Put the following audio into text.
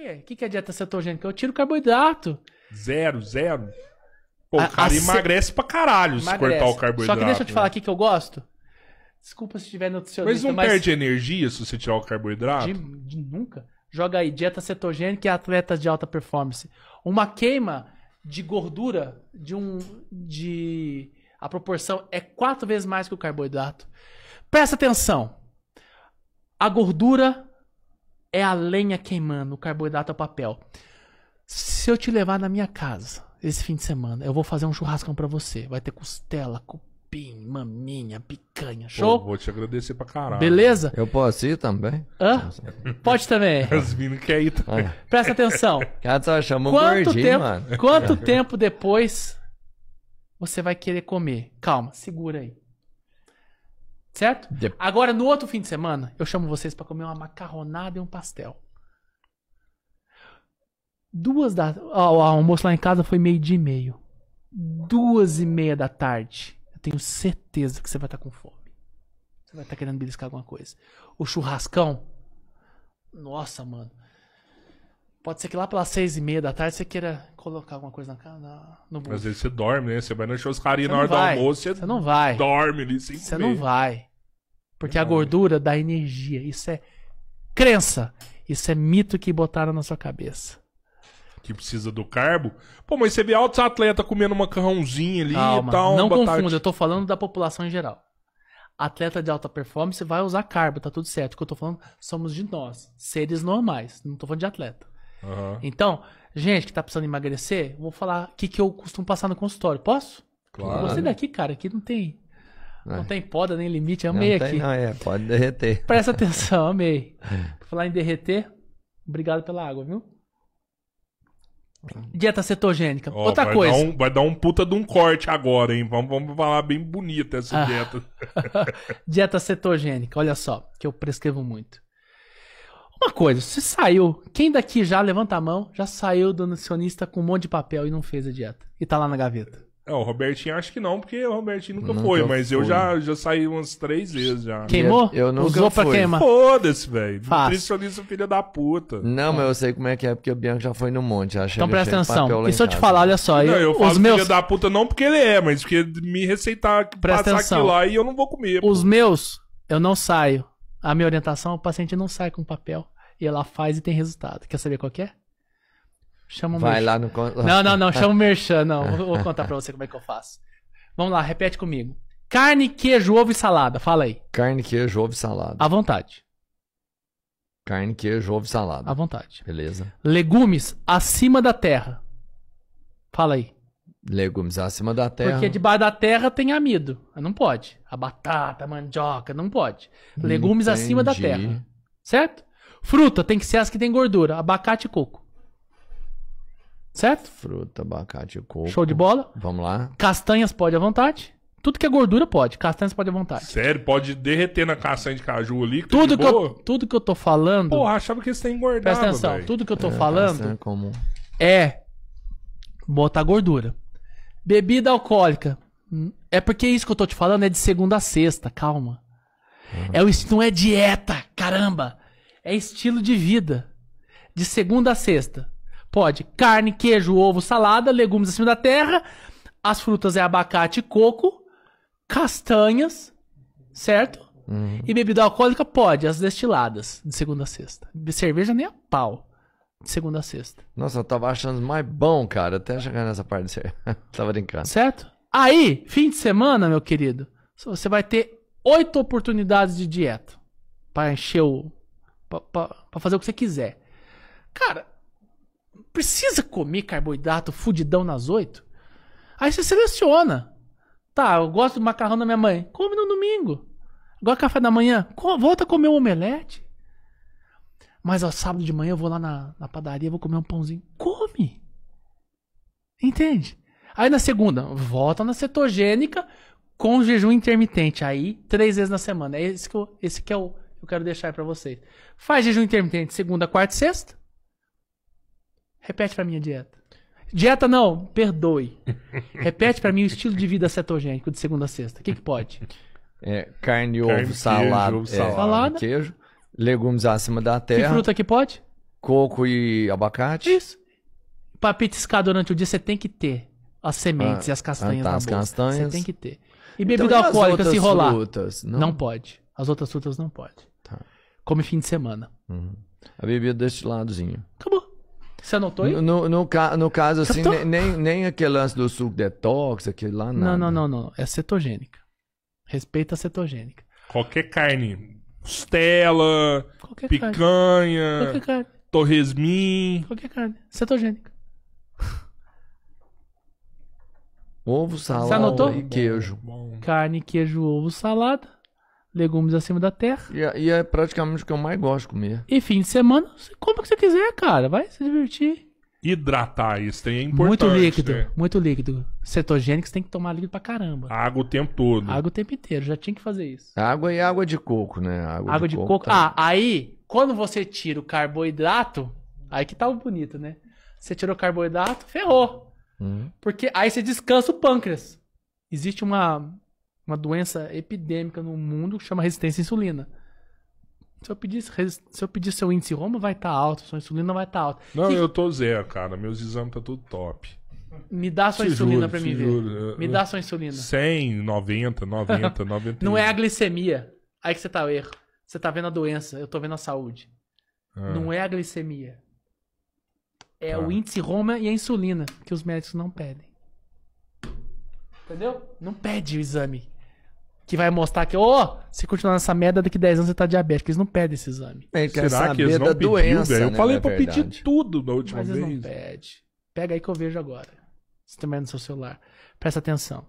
quê? O que, que é dieta cetogênica? Eu tiro carboidrato. Zero, zero. Pô, a, o cara emagrece ce... pra caralho emagrece. se cortar o carboidrato. Só que deixa eu te falar né? aqui que eu gosto. Desculpa se tiver nutricionista. Mas não mas... perde energia se você tirar o carboidrato? De, de nunca. Joga aí, dieta cetogênica e atletas de alta performance. Uma queima de gordura de um. de. A proporção é quatro vezes mais que o carboidrato. Presta atenção. A gordura é a lenha queimando, o carboidrato é o papel. Se eu te levar na minha casa esse fim de semana, eu vou fazer um churrascão para você. Vai ter costela, cupim, maminha, picanha, show? Pô, vou te agradecer pra caralho. Beleza? Eu posso ir também? Hã? Pode também. As minas querem ir também. Ah. Presta atenção. Cara, só chamou gordinho, tempo, mano. Quanto tempo depois você vai querer comer? Calma, segura aí. Certo? Agora, no outro fim de semana, eu chamo vocês para comer uma macarronada e um pastel. Duas da. o almoço lá em casa foi meio dia e meio. Duas e meia da tarde. Eu tenho certeza que você vai estar tá com fome. Você vai estar tá querendo beliscar alguma coisa. O churrascão. Nossa, mano. Pode ser que lá pelas seis e meia da tarde você queira colocar alguma coisa na cara, no bolso. Mas aí você dorme, né? Você vai na churrascaria na hora do almoço, você, você não vai. dorme ali sem Você comer. não vai. Porque não. a gordura dá energia. Isso é crença. Isso é mito que botaram na sua cabeça. Que precisa do carbo. Pô, mas você vê altos atletas comendo macarrãozinho ali Calma, e tal. Não confunda, eu tô falando da população em geral. Atleta de alta performance vai usar carbo, tá tudo certo. O que eu tô falando somos de nós, seres normais. Não tô falando de atleta. Uhum. Então, gente que tá precisando emagrecer, vou falar o que, que eu costumo passar no consultório. Posso? Claro. Você daqui, cara, aqui não tem. É. Não tem poda nem limite, amei não tem, aqui. Não, é, pode derreter. Presta atenção, amei. Falar em derreter, obrigado pela água, viu? Ah. Dieta cetogênica. Outra vai coisa. Dar um, vai dar um puta de um corte agora, hein? Vamos, vamos falar bem bonita essa ah. dieta. dieta cetogênica, olha só, que eu prescrevo muito. Uma coisa, você saiu. Quem daqui já levanta a mão, já saiu do nutricionista com um monte de papel e não fez a dieta? E tá lá na gaveta. É, o Robertinho acho que não, porque o Robertinho nunca, nunca foi, mas fui. eu já, já saí umas três vezes já. Queimou? Eu, não Usou fui. pra queimar. Foda-se, velho. Nutricionista filho da puta. Não, é. mas eu sei como é que é, porque o Bianco já foi no monte. Já então presta atenção. E se eu te falar, olha só. Não, eu, eu falo os meus... filho da puta não porque ele é, mas porque me receitar, presta passar atenção. aquilo lá e eu não vou comer. Os pô. meus, eu não saio. A minha orientação, é o paciente não sai com papel e ela faz e tem resultado. Quer saber qual é? Chama o Vai merchan. lá no... Não, não, não. Chama o merchan. Não, vou, vou contar pra você como é que eu faço. Vamos lá, repete comigo. Carne, queijo, ovo e salada. Fala aí. Carne, queijo, ovo e salada. À vontade. Carne, queijo, ovo e salada. À vontade. Beleza. Legumes acima da terra. Fala aí. Legumes acima da terra. Porque debaixo da terra tem amido. Não pode. A batata, a mandioca, não pode. Legumes Entendi. acima da terra. Certo? Fruta tem que ser as que tem gordura. Abacate e coco. Certo? Fruta, abacate e coco. Show de bola. Vamos lá. Castanhas pode à vontade. Tudo que é gordura pode. Castanhas pode à vontade. Sério? Pode derreter na castanha de caju ali? Que tá tudo, que eu, tudo que eu tô falando... Pô, achava que isso tem engordado, Presta atenção. Véio. Tudo que eu tô é, falando... É comum. É botar gordura. Bebida alcoólica. É porque é isso que eu tô te falando é de segunda a sexta, calma. Uhum. É o não é dieta, caramba. É estilo de vida. De segunda a sexta. Pode carne, queijo, ovo, salada, legumes acima da terra. As frutas é abacate e coco, castanhas, certo? Uhum. E bebida alcoólica pode, as destiladas, de segunda a sexta. cerveja nem a pau segunda a sexta. Nossa, eu tava achando mais bom, cara, até chegar nessa parte. tava brincando. Certo? Aí, fim de semana, meu querido, você vai ter oito oportunidades de dieta para encher o. para fazer o que você quiser. Cara, precisa comer carboidrato fudidão nas oito? Aí você seleciona. Tá, eu gosto do macarrão da minha mãe. Come no domingo. Agora café da manhã, volta a comer um omelete. Mas ao sábado de manhã eu vou lá na, na padaria, vou comer um pãozinho. Come! Entende? Aí na segunda, volta na cetogênica com jejum intermitente. Aí, três vezes na semana. É esse que eu, esse que é o eu quero deixar para vocês. Faz jejum intermitente segunda, quarta e sexta. Repete para mim a dieta. Dieta não, perdoe. Repete para mim o estilo de vida cetogênico de segunda a sexta. O que, que pode? É, carne, carne, ovo, queijo, salada, ovo, salada, é, salada, queijo. Legumes acima da terra. E fruta que pode? Coco e abacate. Isso. Pra petiscar durante o dia, você tem que ter as sementes ah, e as castanhas tá, as castanhas. Você tem que ter. E bebida então, alcoólica, se rolar. Frutas, não? não pode. As outras frutas não pode. Tá. Come fim de semana. Uhum. A bebida deste ladozinho. Acabou. Você anotou aí? No, no, no, caso, assim, nem, nem aquele lance do suco detox, aquele lá, nada. Não, não, não, não. É cetogênica. Respeita a cetogênica. Qualquer carne Costela, Qualquer picanha, carne. Qualquer carne. torresmin. Qualquer carne. Cetogênica. Ovo, salada e queijo. Carne, queijo, ovo, salada. Legumes acima da terra. E, é- e é praticamente o que eu mais gosto de comer. E fim de semana, você o que você quiser, cara. Vai se divertir. Hidratar, isso tem é importante. É. Muito líquido, né? muito líquido. Cetogênico você tem que tomar líquido pra caramba. Água o tempo todo. Água o tempo inteiro, já tinha que fazer isso. Água e água de coco, né? Água, água de, de, coco. coco tá... Ah, aí, quando você tira o carboidrato, aí que tá o bonito, né? Você tirou o carboidrato, ferrou. Uhum. Porque aí você descansa o pâncreas. Existe uma, uma doença epidêmica no mundo que chama resistência à insulina. Se eu pedisse, se eu pedir seu índice Roma, vai estar tá alto, sua insulina vai estar tá alta. Não, e... eu tô zero, cara. Meus exames tá tudo top. Me dá sua insulina para mim juro. ver. É, Me é. dá sua insulina. 100, 90, 90, 90. Não é a glicemia. Aí que você tá o erro. Você tá vendo a doença, eu tô vendo a saúde. Ah. Não é a glicemia. É ah. o índice Roma e a insulina que os médicos não pedem. Entendeu? Não pede o exame. Que vai mostrar que, ô, oh, se continuar nessa merda, daqui 10 anos você tá diabético. Eles não pedem esse exame. É, Será que eles não da pediu, doença, né, Eu falei pra verdade. pedir tudo na última Mas vez. não pede. Pega aí que eu vejo agora se também no seu celular. Presta atenção.